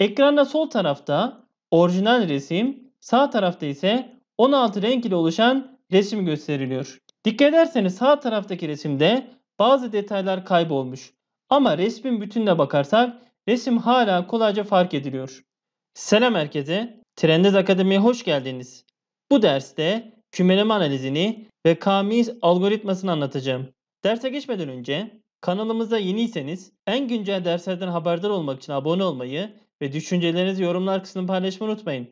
Ekranda sol tarafta orijinal resim, sağ tarafta ise 16 renk ile oluşan resim gösteriliyor. Dikkat ederseniz sağ taraftaki resimde bazı detaylar kaybolmuş. Ama resmin bütününe bakarsak resim hala kolayca fark ediliyor. Selam herkese. Trendez Akademi'ye hoş geldiniz. Bu derste kümeleme analizini ve K-means algoritmasını anlatacağım. Derse geçmeden önce kanalımıza yeniyseniz en güncel derslerden haberdar olmak için abone olmayı ve düşüncelerinizi yorumlar kısmında paylaşmayı unutmayın.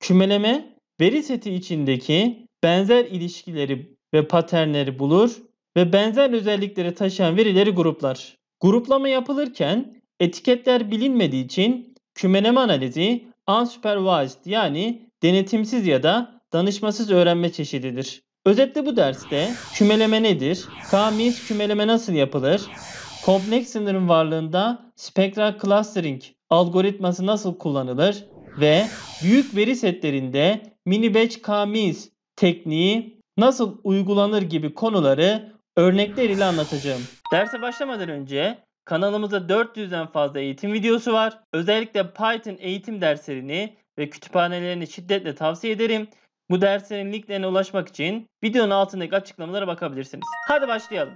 Kümeleme veri seti içindeki benzer ilişkileri ve paternleri bulur ve benzer özellikleri taşıyan verileri gruplar. Gruplama yapılırken etiketler bilinmediği için kümeleme analizi unsupervised yani denetimsiz ya da danışmasız öğrenme çeşididir. Özetle bu derste kümeleme nedir? K-means kümeleme nasıl yapılır? Kompleks sınırın varlığında spektral clustering algoritması nasıl kullanılır? Ve büyük veri setlerinde mini batch K-means tekniği nasıl uygulanır gibi konuları örnekler ile anlatacağım. Derse başlamadan önce kanalımızda 400'den fazla eğitim videosu var. Özellikle Python eğitim derslerini ve kütüphanelerini şiddetle tavsiye ederim. Bu derslerin linklerine ulaşmak için videonun altındaki açıklamalara bakabilirsiniz. Hadi başlayalım.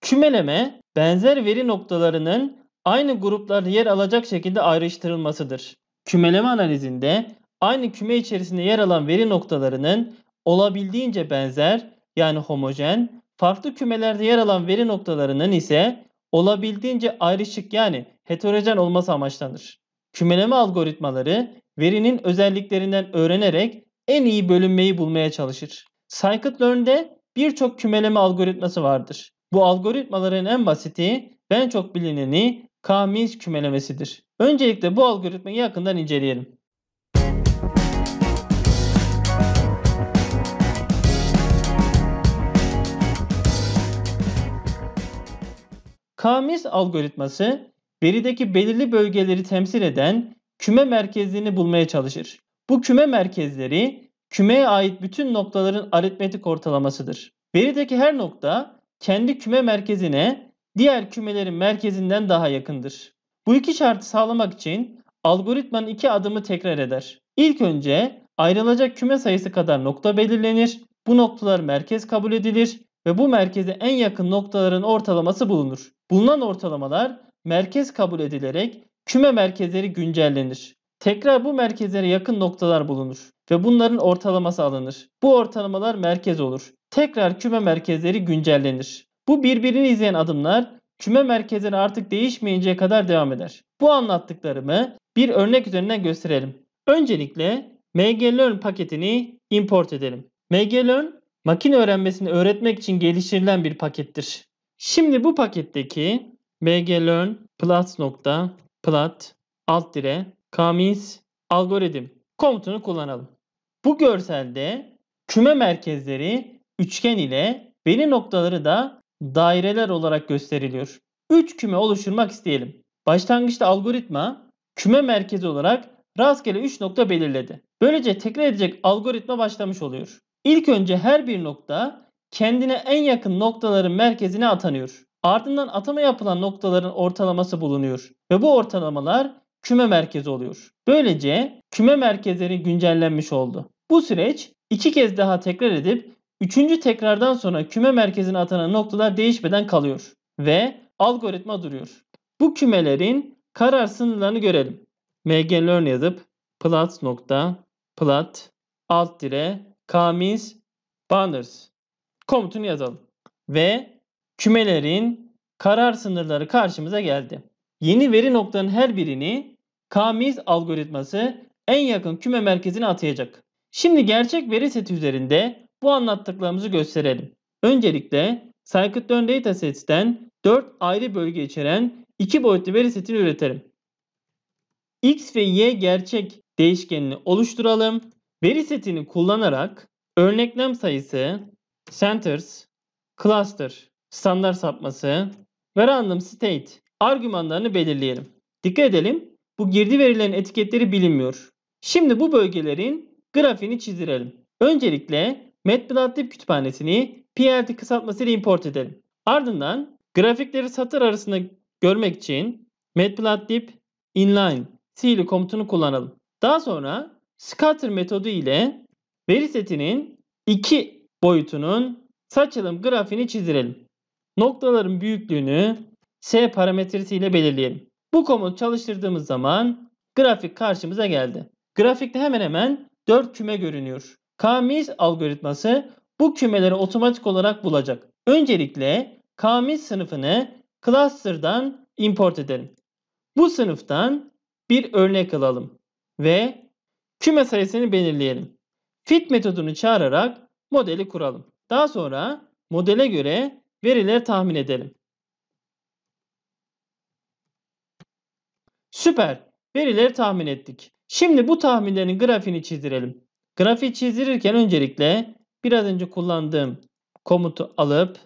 Kümeleme, benzer veri noktalarının aynı gruplarda yer alacak şekilde ayrıştırılmasıdır. Kümeleme analizinde aynı küme içerisinde yer alan veri noktalarının olabildiğince benzer yani homojen Farklı kümelerde yer alan veri noktalarının ise olabildiğince ayrışık yani heterojen olması amaçlanır. Kümeleme algoritmaları verinin özelliklerinden öğrenerek en iyi bölünmeyi bulmaya çalışır. Scikit-learn'de birçok kümeleme algoritması vardır. Bu algoritmaların en basiti ve en çok bilineni K-means kümelemesidir. Öncelikle bu algoritmayı yakından inceleyelim. Kamis algoritması verideki belirli bölgeleri temsil eden küme merkezlerini bulmaya çalışır. Bu küme merkezleri kümeye ait bütün noktaların aritmetik ortalamasıdır. Verideki her nokta kendi küme merkezine diğer kümelerin merkezinden daha yakındır. Bu iki şartı sağlamak için algoritmanın iki adımı tekrar eder. İlk önce ayrılacak küme sayısı kadar nokta belirlenir. Bu noktalar merkez kabul edilir ve bu merkeze en yakın noktaların ortalaması bulunur. Bulunan ortalamalar merkez kabul edilerek küme merkezleri güncellenir. Tekrar bu merkezlere yakın noktalar bulunur ve bunların ortalaması alınır. Bu ortalamalar merkez olur. Tekrar küme merkezleri güncellenir. Bu birbirini izleyen adımlar küme merkezleri artık değişmeyinceye kadar devam eder. Bu anlattıklarımı bir örnek üzerinden gösterelim. Öncelikle MGLearn paketini import edelim. MGLearn makine öğrenmesini öğretmek için geliştirilen bir pakettir. Şimdi bu paketteki bglearn plus nokta plat alt dire kamis algoritm komutunu kullanalım. Bu görselde küme merkezleri üçgen ile veri noktaları da daireler olarak gösteriliyor. 3 küme oluşturmak isteyelim. Başlangıçta algoritma küme merkezi olarak rastgele 3 nokta belirledi. Böylece tekrar edecek algoritma başlamış oluyor. İlk önce her bir nokta kendine en yakın noktaların merkezine atanıyor. Ardından atama yapılan noktaların ortalaması bulunuyor ve bu ortalamalar küme merkezi oluyor. Böylece küme merkezleri güncellenmiş oldu. Bu süreç iki kez daha tekrar edip üçüncü tekrardan sonra küme merkezine atanan noktalar değişmeden kalıyor ve algoritma duruyor. Bu kümelerin karar sınırlarını görelim. mglearn yazıp plat nokta plat alt dire kamins banners komutunu yazalım. Ve kümelerin karar sınırları karşımıza geldi. Yeni veri noktanın her birini k-means algoritması en yakın küme merkezine atayacak. Şimdi gerçek veri seti üzerinde bu anlattıklarımızı gösterelim. Öncelikle scikit-learn datasets'ten 4 ayrı bölge içeren 2 boyutlu veri setini üretelim. X ve Y gerçek değişkenini oluşturalım. Veri setini kullanarak örneklem sayısı, centers, cluster, standart sapması ve random state argümanlarını belirleyelim. Dikkat edelim. Bu girdi verilerin etiketleri bilinmiyor. Şimdi bu bölgelerin grafiğini çizdirelim. Öncelikle matplotlib kütüphanesini plt kısaltmasıyla import edelim. Ardından grafikleri satır arasında görmek için matplotlib inline sili komutunu kullanalım. Daha sonra scatter metodu ile veri setinin iki boyutunun saçılım grafiğini çizdirelim. Noktaların büyüklüğünü S parametresiyle belirleyelim. Bu komutu çalıştırdığımız zaman grafik karşımıza geldi. Grafikte hemen hemen 4 küme görünüyor. K-means algoritması bu kümeleri otomatik olarak bulacak. Öncelikle K-means sınıfını cluster'dan import edelim. Bu sınıftan bir örnek alalım ve küme sayısını belirleyelim. Fit metodunu çağırarak modeli kuralım. Daha sonra modele göre verileri tahmin edelim. Süper. Verileri tahmin ettik. Şimdi bu tahminlerin grafiğini çizdirelim. Grafiği çizdirirken öncelikle biraz önce kullandığım komutu alıp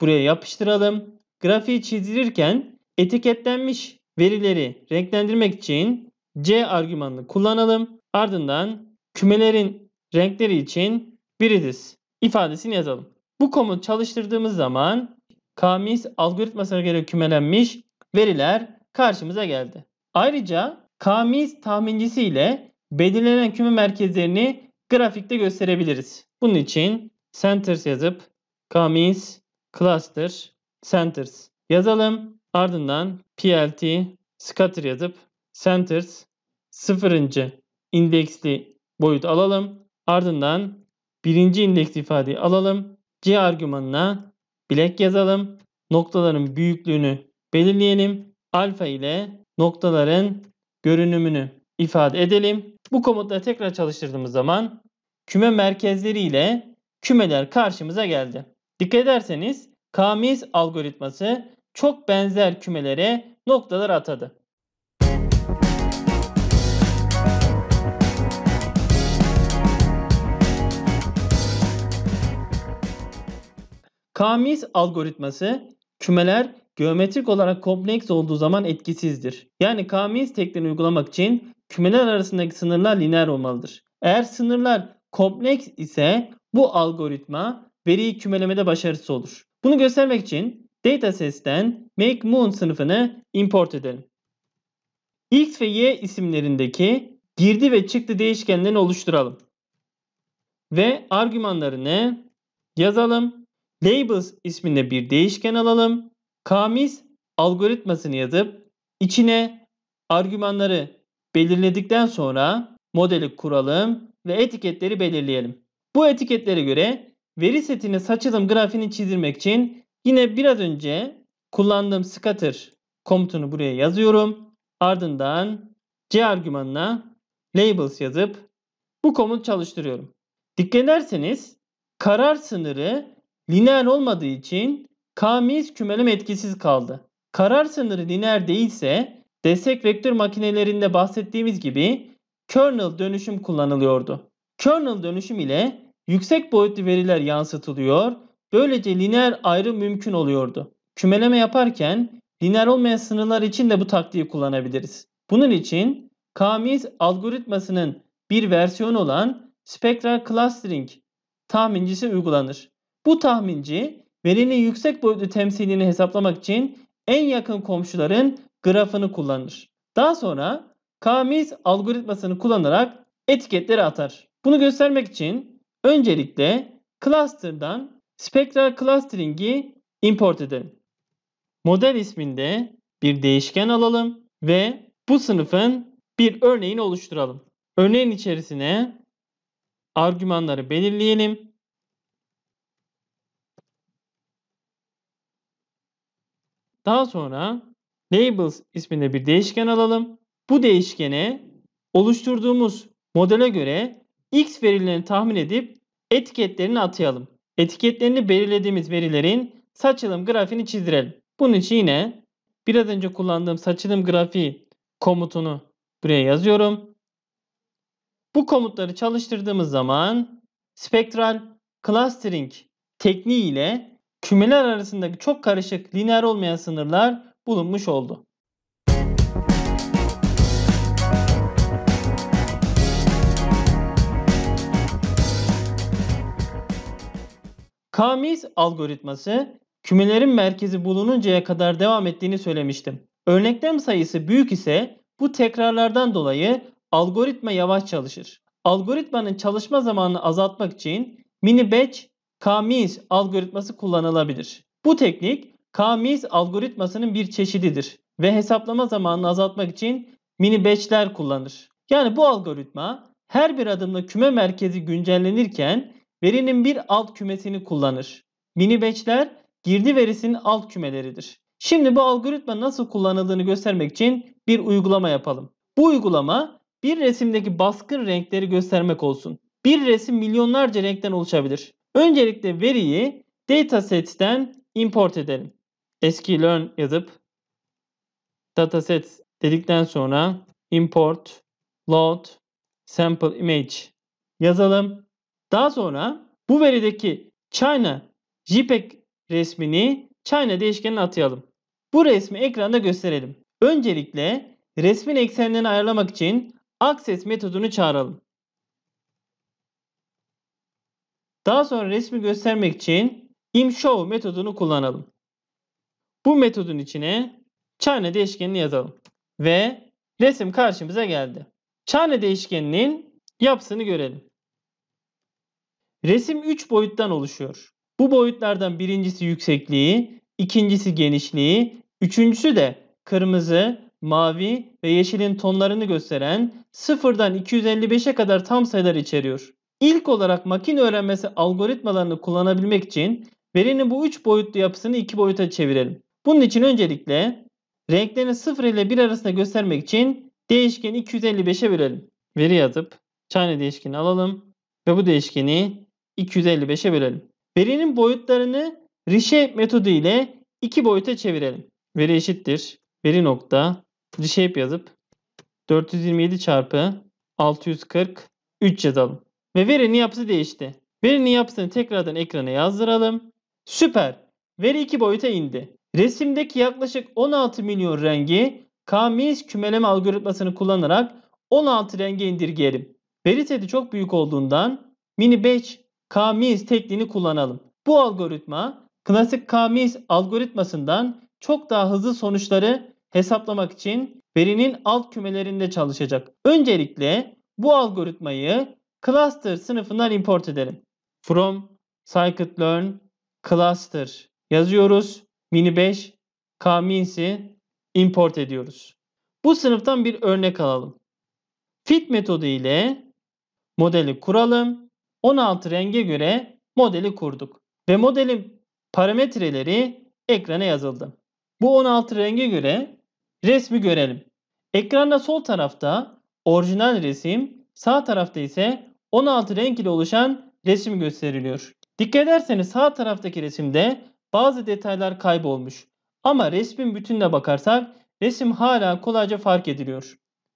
buraya yapıştıralım. Grafiği çizdirirken etiketlenmiş verileri renklendirmek için C argümanını kullanalım. Ardından kümelerin renkleri için biridis ifadesini yazalım. Bu komut çalıştırdığımız zaman KMIS algoritmasına göre kümelenmiş veriler karşımıza geldi. Ayrıca KMIS tahmincisi ile belirlenen küme merkezlerini grafikte gösterebiliriz. Bunun için centers yazıp KMIS cluster centers yazalım. Ardından plt scatter yazıp centers sıfırıncı indeksli boyut alalım. Ardından birinci indeks ifadeyi alalım. C argümanına bilek yazalım. Noktaların büyüklüğünü belirleyelim. Alfa ile noktaların görünümünü ifade edelim. Bu komutla tekrar çalıştırdığımız zaman küme merkezleri ile kümeler karşımıza geldi. Dikkat ederseniz KMIS algoritması çok benzer kümelere noktalar atadı. k Kamis algoritması kümeler geometrik olarak kompleks olduğu zaman etkisizdir. Yani k Kamis tekniğini uygulamak için kümeler arasındaki sınırlar lineer olmalıdır. Eğer sınırlar kompleks ise bu algoritma veriyi kümelemede başarısı olur. Bunu göstermek için datasets'ten makeMoon sınıfını import edelim. X ve Y isimlerindeki girdi ve çıktı değişkenlerini oluşturalım. Ve argümanlarını yazalım labels isminde bir değişken alalım. Kamis algoritmasını yazıp içine argümanları belirledikten sonra modeli kuralım ve etiketleri belirleyelim. Bu etiketlere göre veri setini saçılım grafiğini çizdirmek için yine biraz önce kullandığım scatter komutunu buraya yazıyorum. Ardından C argümanına labels yazıp bu komut çalıştırıyorum. Dikkat ederseniz karar sınırı lineer olmadığı için K-means kümelem etkisiz kaldı. Karar sınırı lineer değilse destek vektör makinelerinde bahsettiğimiz gibi kernel dönüşüm kullanılıyordu. Kernel dönüşüm ile yüksek boyutlu veriler yansıtılıyor. Böylece lineer ayrım mümkün oluyordu. Kümeleme yaparken lineer olmayan sınırlar için de bu taktiği kullanabiliriz. Bunun için K-means algoritmasının bir versiyonu olan Spectral Clustering tahmincisi uygulanır. Bu tahminci verinin yüksek boyutlu temsilini hesaplamak için en yakın komşuların grafını kullanır. Daha sonra K-means algoritmasını kullanarak etiketleri atar. Bunu göstermek için öncelikle cluster'dan spektral clustering'i import edelim. Model isminde bir değişken alalım ve bu sınıfın bir örneğini oluşturalım. Örneğin içerisine argümanları belirleyelim Daha sonra labels isminde bir değişken alalım. Bu değişkene oluşturduğumuz modele göre x verilerini tahmin edip etiketlerini atayalım. Etiketlerini belirlediğimiz verilerin saçılım grafiğini çizdirelim. Bunun için yine biraz önce kullandığım saçılım grafiği komutunu buraya yazıyorum. Bu komutları çalıştırdığımız zaman spektral clustering tekniği ile kümeler arasındaki çok karışık lineer olmayan sınırlar bulunmuş oldu. Kamis algoritması kümelerin merkezi bulununcaya kadar devam ettiğini söylemiştim. Örneklem sayısı büyük ise bu tekrarlardan dolayı algoritma yavaş çalışır. Algoritmanın çalışma zamanını azaltmak için mini batch K-means algoritması kullanılabilir. Bu teknik K-means algoritmasının bir çeşididir ve hesaplama zamanını azaltmak için mini batch'ler kullanır. Yani bu algoritma her bir adımda küme merkezi güncellenirken verinin bir alt kümesini kullanır. Mini batch'ler girdi verisinin alt kümeleridir. Şimdi bu algoritma nasıl kullanıldığını göstermek için bir uygulama yapalım. Bu uygulama bir resimdeki baskın renkleri göstermek olsun. Bir resim milyonlarca renkten oluşabilir. Öncelikle veriyi dataset'ten import edelim. sklearn yazıp dataset dedikten sonra import load sample image yazalım. Daha sonra bu verideki China JPEG resmini China değişkenine atayalım. Bu resmi ekranda gösterelim. Öncelikle resmin eksenlerini ayarlamak için access metodunu çağıralım. Daha sonra resmi göstermek için imshow metodunu kullanalım. Bu metodun içine çane değişkenini yazalım ve resim karşımıza geldi. Çane değişkeninin yapısını görelim. Resim 3 boyuttan oluşuyor. Bu boyutlardan birincisi yüksekliği, ikincisi genişliği, üçüncüsü de kırmızı, mavi ve yeşilin tonlarını gösteren sıfırdan 255'e kadar tam sayılar içeriyor. İlk olarak makine öğrenmesi algoritmalarını kullanabilmek için verinin bu 3 boyutlu yapısını 2 boyuta çevirelim. Bunun için öncelikle renklerini 0 ile 1 arasında göstermek için değişkeni 255'e bölelim. Veri yazıp çayne değişkeni alalım ve bu değişkeni 255'e bölelim. Verinin boyutlarını reshape metodu ile 2 boyuta çevirelim. Veri eşittir. Veri nokta reshape yazıp 427 çarpı 640 3 yazalım. Ve verinin yapısı değişti. Verinin yapısını tekrardan ekrana yazdıralım. Süper. Veri iki boyuta indi. Resimdeki yaklaşık 16 milyon rengi K-means kümeleme algoritmasını kullanarak 16 renge indirgeyelim. Veri seti çok büyük olduğundan mini batch K-means tekniğini kullanalım. Bu algoritma klasik K-means algoritmasından çok daha hızlı sonuçları hesaplamak için verinin alt kümelerinde çalışacak. Öncelikle bu algoritmayı Cluster sınıfından import edelim. From scikit-learn cluster yazıyoruz. Mini 5 kmins'i import ediyoruz. Bu sınıftan bir örnek alalım. Fit metodu ile modeli kuralım. 16 renge göre modeli kurduk. Ve modelin parametreleri ekrana yazıldı. Bu 16 renge göre resmi görelim. Ekranda sol tarafta orijinal resim, sağ tarafta ise 16 renk ile oluşan resim gösteriliyor. Dikkat ederseniz sağ taraftaki resimde bazı detaylar kaybolmuş. Ama resmin bütününe bakarsak resim hala kolayca fark ediliyor.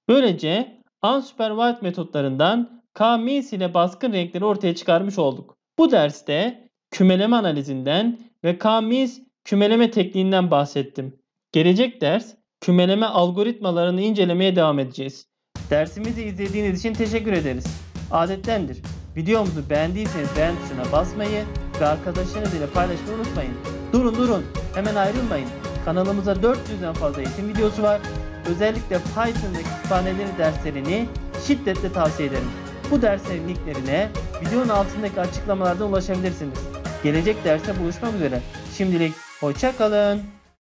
Böylece unsupervised metotlarından K-means ile baskın renkleri ortaya çıkarmış olduk. Bu derste kümeleme analizinden ve K-means kümeleme tekniğinden bahsettim. Gelecek ders kümeleme algoritmalarını incelemeye devam edeceğiz. Dersimizi izlediğiniz için teşekkür ederiz. Adettendir. Videomuzu beğendiyseniz beğen tuşuna basmayı ve arkadaşlarınız ile paylaşmayı unutmayın. Durun durun hemen ayrılmayın. Kanalımıza 400'den fazla eğitim videosu var. Özellikle Python'daki kütüphaneleri derslerini şiddetle tavsiye ederim. Bu derslerin linklerine videonun altındaki açıklamalardan ulaşabilirsiniz. Gelecek derste buluşmak üzere. Şimdilik hoşçakalın.